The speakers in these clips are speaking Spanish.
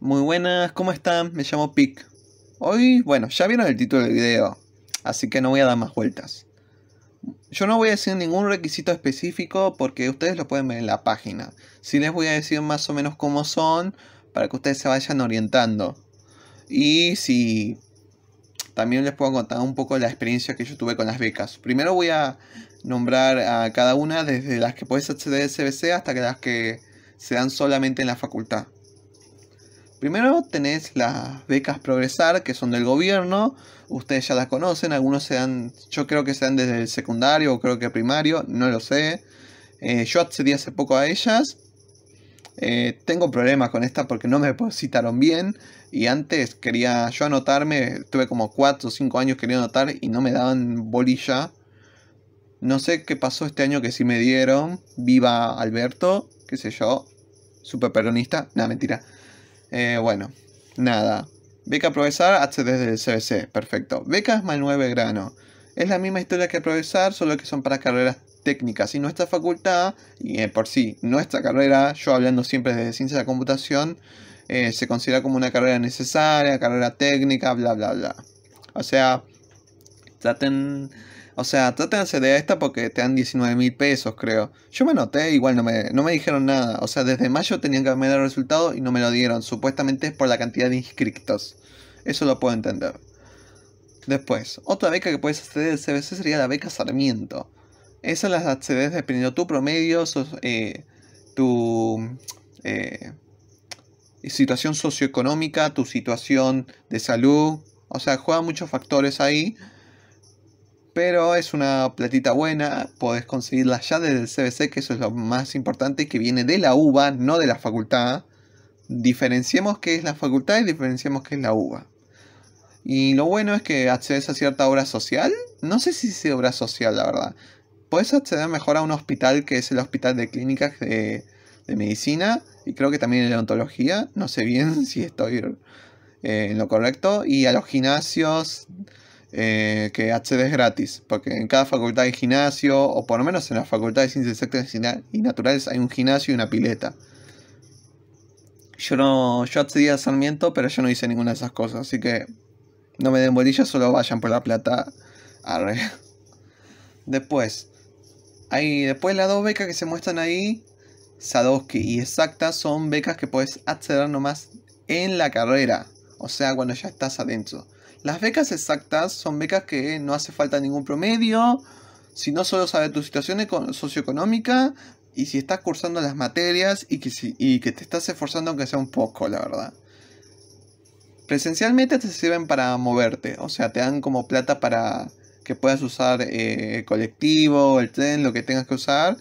Muy buenas, ¿cómo están? Me llamo Pic. Hoy, bueno, ya vieron el título del video, así que no voy a dar más vueltas. Yo no voy a decir ningún requisito específico porque ustedes lo pueden ver en la página. Sí les voy a decir más o menos cómo son para que ustedes se vayan orientando. Y si también les puedo contar un poco la experiencia que yo tuve con las becas. Primero voy a nombrar a cada una desde las que puedes acceder al CBC hasta que las que se dan solamente en la facultad. Primero tenés las becas Progresar, que son del gobierno. Ustedes ya las conocen, algunos se dan, yo creo que se dan desde el secundario o creo que primario, no lo sé. Eh, yo accedí hace poco a ellas. Eh, tengo problemas con esta porque no me citaron bien. Y antes quería yo anotarme, tuve como 4 o 5 años queriendo anotar y no me daban bolilla. No sé qué pasó este año que sí me dieron. Viva Alberto, qué sé yo. Super peronista. no mentira. Eh, bueno, nada. Beca progresar hace desde el CBC. Perfecto. Becas mal 9 grano. Es la misma historia que progresar, solo que son para carreras técnicas. Y nuestra facultad, y eh, por sí, nuestra carrera, yo hablando siempre de ciencia de la computación, eh, se considera como una carrera necesaria, carrera técnica, bla, bla, bla. O sea, traten o sea, traten de esta porque te dan 19 mil pesos, creo. Yo me anoté, igual no me, no me dijeron nada. O sea, desde mayo tenían que haberme el resultado y no me lo dieron. Supuestamente es por la cantidad de inscriptos. Eso lo puedo entender. Después, otra beca que puedes acceder al CBC sería la beca Sarmiento. Esa las accedes dependiendo tu promedio, eh, tu eh, eh, situación socioeconómica, tu situación de salud. O sea, juegan muchos factores ahí pero es una platita buena, podés conseguirla ya desde el CBC, que eso es lo más importante, que viene de la UBA, no de la facultad. Diferenciemos qué es la facultad y diferenciemos qué es la UBA. Y lo bueno es que accedes a cierta obra social. No sé si es obra social, la verdad. Puedes acceder mejor a un hospital que es el hospital de clínicas de, medicina y creo que también en odontología. No sé bien si estoy eh, en lo correcto. Y a los gimnasios eh, que accedes gratis, porque en cada facultad hay gimnasio, o por lo menos en la facultad de ciencias exactas y naturales hay un gimnasio y una pileta. Yo no, yo accedí a Sarmiento, pero yo no hice ninguna de esas cosas, así que no me den bolillas solo vayan por la plata. Arre. Después, hay, después las dos becas que se muestran ahí, Sadowski y Exacta, son becas que puedes acceder nomás en la carrera, o sea, cuando ya estás adentro. Las becas exactas son becas que no hace falta ningún promedio, si no solo sabes tu situación socioeconómica y si estás cursando las materias y que, que te estás esforzando aunque sea un poco, la verdad. Presencialmente te sirven para moverte, o sea, te dan como plata para que puedas usar el eh, colectivo, el tren, lo que tengas que usar.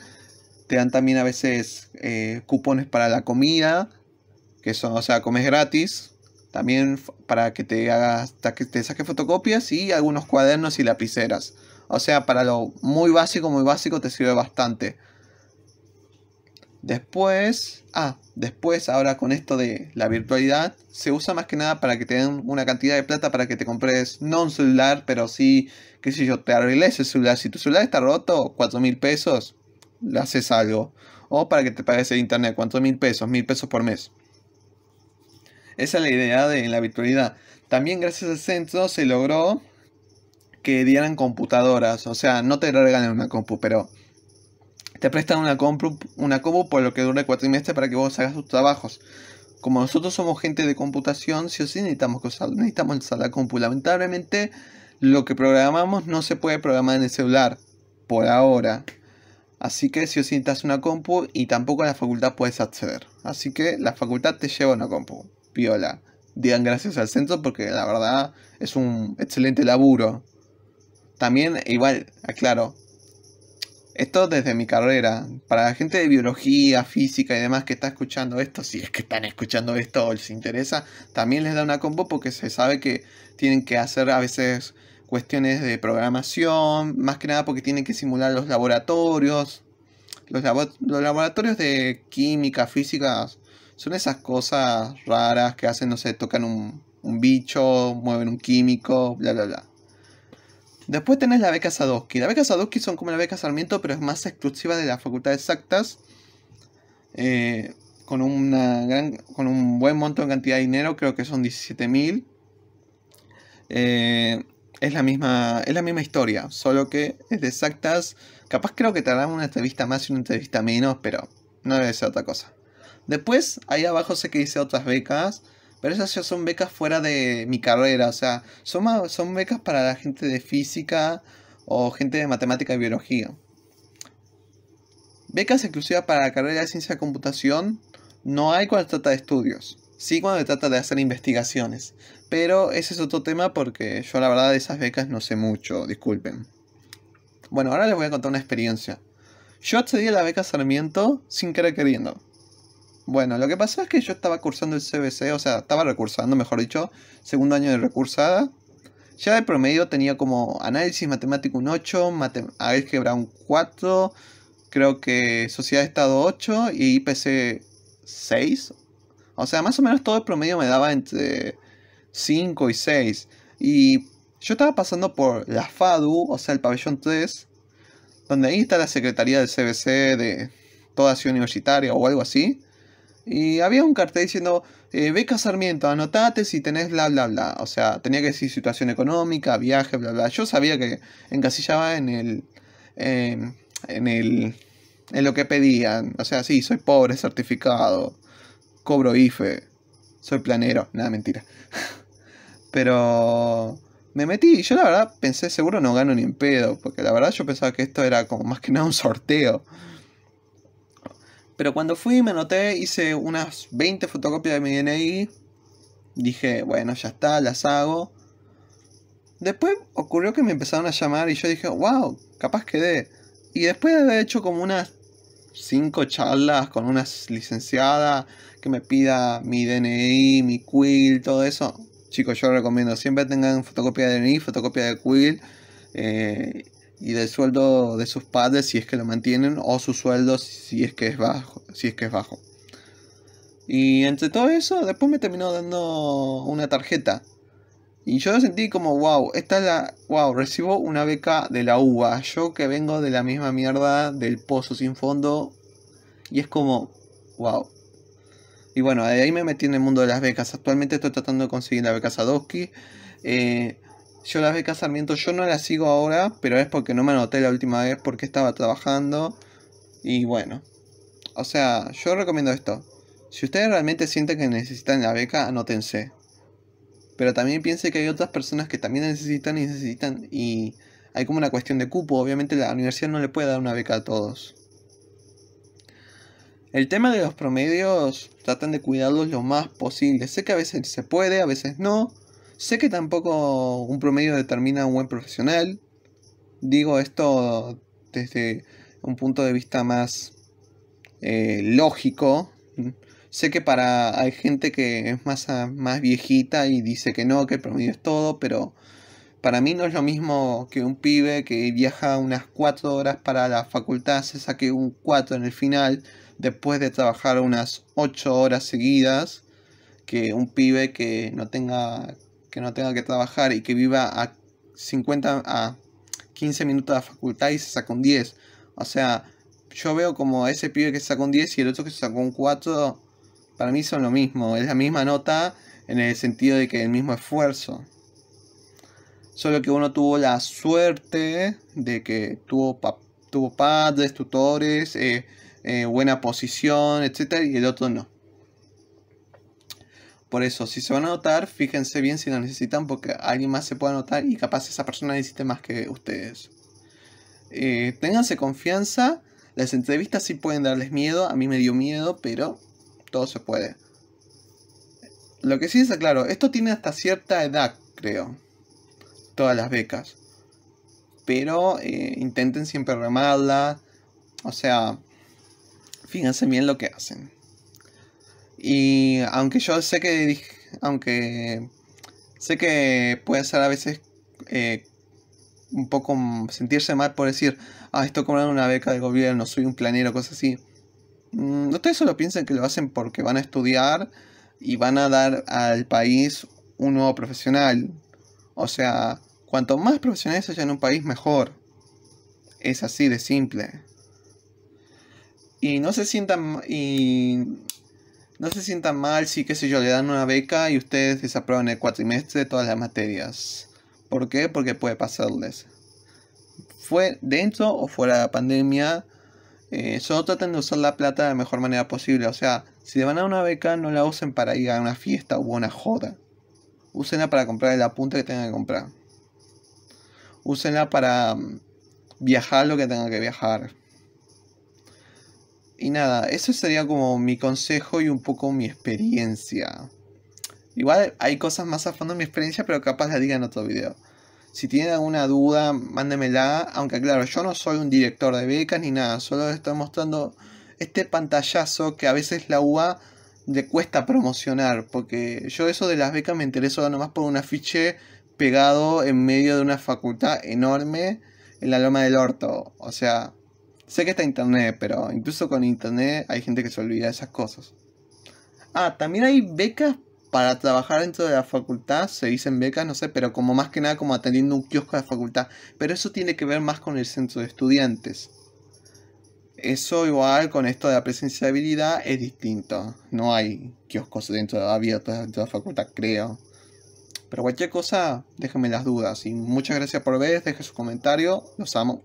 Te dan también a veces eh, cupones para la comida, que son, o sea, comes gratis, también para que te hagas, que te saque fotocopias y algunos cuadernos y lapiceras. O sea, para lo muy básico, muy básico te sirve bastante. Después, ah, después ahora con esto de la virtualidad, se usa más que nada para que te den una cantidad de plata para que te compres no un celular, pero sí, qué sé yo, te arregles el celular. Si tu celular está roto, cuatro mil pesos, le haces algo. O para que te pagues el internet, 4 mil pesos, mil pesos por mes. Esa es la idea de la virtualidad. También gracias al centro se logró que dieran computadoras. O sea, no te regalan una compu, pero te prestan una compu, una por lo que dure cuatrimestre para que vos hagas tus trabajos. Como nosotros somos gente de computación, sí o sí necesitamos necesitamos usar la compu. Lamentablemente, lo que programamos no se puede programar en el celular, por ahora. Así que si os sí necesitas una compu y tampoco la facultad puedes acceder. Así que la facultad te lleva una compu viola, Digan gracias al centro porque la verdad es un excelente laburo. También, igual, aclaro, esto desde mi carrera. Para la gente de biología, física y demás que está escuchando esto, si es que están escuchando esto o les interesa, también les da una combo porque se sabe que tienen que hacer a veces cuestiones de programación, más que nada porque tienen que simular los laboratorios. Los, los laboratorios de química, física, son esas cosas raras que hacen, no sé, tocan un, bicho, mueven un químico, bla, bla, bla. Después tenés la beca Sadowski. La beca Sadowski son como la beca Sarmiento, pero es más exclusiva de la Facultad de Exactas. Eh, con, una gran, con un buen monto en cantidad de dinero, creo que son 17.000. Eh, es, la misma, es la misma historia, solo que es de Exactas. Capaz creo que te una entrevista más y una entrevista menos, pero no debe ser otra cosa. Después, ahí abajo sé que dice otras becas, pero esas ya son becas fuera de mi carrera, o sea, son, son becas para la gente de física o gente de matemática y biología. Becas exclusivas para la carrera de ciencia de computación no hay cuando se trata de estudios, sí cuando se trata de hacer investigaciones, pero ese es otro tema porque yo la verdad de esas becas no sé mucho, disculpen. Bueno, ahora les voy a contar una experiencia. Yo accedí a la beca Sarmiento sin querer queriendo. Bueno, lo que pasa es que yo estaba cursando el CBC, o sea, estaba recursando, mejor dicho, segundo año de recursada. Ya de promedio tenía como análisis matemático un 8, álgebra un 4, creo que sociedad de estado 8 y IPC 6. O sea, más o menos todo el promedio me daba entre 5 y 6. Y yo estaba pasando por la FADU, o sea, el pabellón 3, donde ahí está la secretaría del CBC de toda ciudad universitaria o algo así. Y había un cartel diciendo, eh, beca Sarmiento, anotate si tenés bla, bla, bla. O sea, tenía que decir situación económica, viaje, bla, bla. Yo sabía que encasillaba en el... en el... En lo que pedían. O sea, sí, soy pobre, certificado. Cobro IFE. Soy planero. Nada, mentira. Pero... Me metí y yo la verdad pensé, seguro no gano ni en pedo. Porque la verdad yo pensaba que esto era como más que nada un sorteo. Pero cuando fui, me noté, hice unas 20 fotocopias de mi DNI. Dije, bueno, ya está, las hago. Después ocurrió que me empezaron a llamar y yo dije, wow, capaz quedé. Y después de haber hecho como unas 5 charlas con unas licenciada que me pida mi DNI, mi quill, todo eso, chicos, yo recomiendo siempre tengan fotocopia de DNI, fotocopia de quill. Eh, y del sueldo de sus padres si es que lo mantienen o su sueldo si es que es bajo, si es que es bajo. Y entre todo eso, después me terminó dando una tarjeta. Y yo sentí como, wow, esta es la, wow, recibo una beca de la UBA. Yo que vengo de la misma mierda del pozo sin fondo. Y es como, wow. Y bueno, de ahí me metí en el mundo de las becas. Actualmente estoy tratando de conseguir la beca Sadowski. Eh, yo las becas Sarmiento, yo no la sigo ahora, pero es porque no me anoté la última vez porque estaba trabajando. Y bueno, o sea, yo recomiendo esto. Si ustedes realmente sienten que necesitan la beca, anótense. Pero también piense que hay otras personas que también necesitan y necesitan y hay como una cuestión de cupo. Obviamente la universidad no le puede dar una beca a todos. El tema de los promedios, tratan de cuidarlos lo más posible. Sé que a veces se puede, a veces no. Sé que tampoco un promedio determina un buen profesional. Digo esto desde un punto de vista más eh, lógico. Sé que para hay gente que es más, más viejita y dice que no, que el promedio es todo, pero para mí no es lo mismo que un pibe que viaja unas 4 horas para la facultad, se saque un 4 en el final, después de trabajar unas 8 horas seguidas, que un pibe que no tenga que no tenga que trabajar y que viva a 50 a 15 minutos de la facultad y se sacó un 10. O sea, yo veo como ese pibe que se sacó un 10 y el otro que se sacó un 4, para mí son lo mismo. Es la misma nota en el sentido de que el mismo esfuerzo. Solo que uno tuvo la suerte de que tuvo, tuvo padres, tutores, eh, eh, buena posición, etc. Y el otro no. Por eso, si se van a notar, fíjense bien si lo necesitan porque alguien más se puede notar y capaz esa persona necesite más que ustedes. Eh, ténganse confianza, las entrevistas sí pueden darles miedo, a mí me dio miedo, pero todo se puede. Lo que sí está claro, esto tiene hasta cierta edad, creo. Todas las becas. Pero eh, intenten siempre remarla. O sea, fíjense bien lo que hacen. Y aunque yo sé que aunque sé que puede ser a veces eh, un poco sentirse mal por decir, ah, estoy cobrando una beca del gobierno, soy un planero, cosas así. no mm, ustedes solo piensan que lo hacen porque van a estudiar y van a dar al país un nuevo profesional. O sea, cuanto más profesionales haya en un país, mejor. Es así de simple. Y no se sientan... Y no se sientan mal si, qué sé yo, le dan una beca y ustedes desaprueban el cuatrimestre todas las materias. ¿Por qué? Porque puede pasarles. Fue dentro o fuera de la pandemia, eh, solo traten de usar la plata de la mejor manera posible. O sea, si le van a dar una beca, no la usen para ir a una fiesta o una joda. Úsenla para comprar el apunte que tengan que comprar. Úsenla para mm, viajar lo que tengan que viajar. Y nada, eso sería como mi consejo y un poco mi experiencia. Igual hay cosas más a fondo en mi experiencia, pero capaz la diga en otro video. Si tienen alguna duda, mándemela. Aunque claro, yo no soy un director de becas ni nada. Solo estoy mostrando este pantallazo que a veces la UA le cuesta promocionar. Porque yo eso de las becas me interesó más por un afiche pegado en medio de una facultad enorme en la Loma del Orto. O sea, Sé que está internet, pero incluso con internet hay gente que se olvida de esas cosas. Ah, también hay becas para trabajar dentro de la facultad, se dicen becas, no sé, pero como más que nada como atendiendo un kiosco de facultad. Pero eso tiene que ver más con el centro de estudiantes. Eso igual con esto de la habilidad es distinto. No hay kioscos dentro de, abiertos dentro de la facultad, creo. Pero cualquier cosa, déjenme las dudas. Y muchas gracias por ver, dejen su comentario, los amo.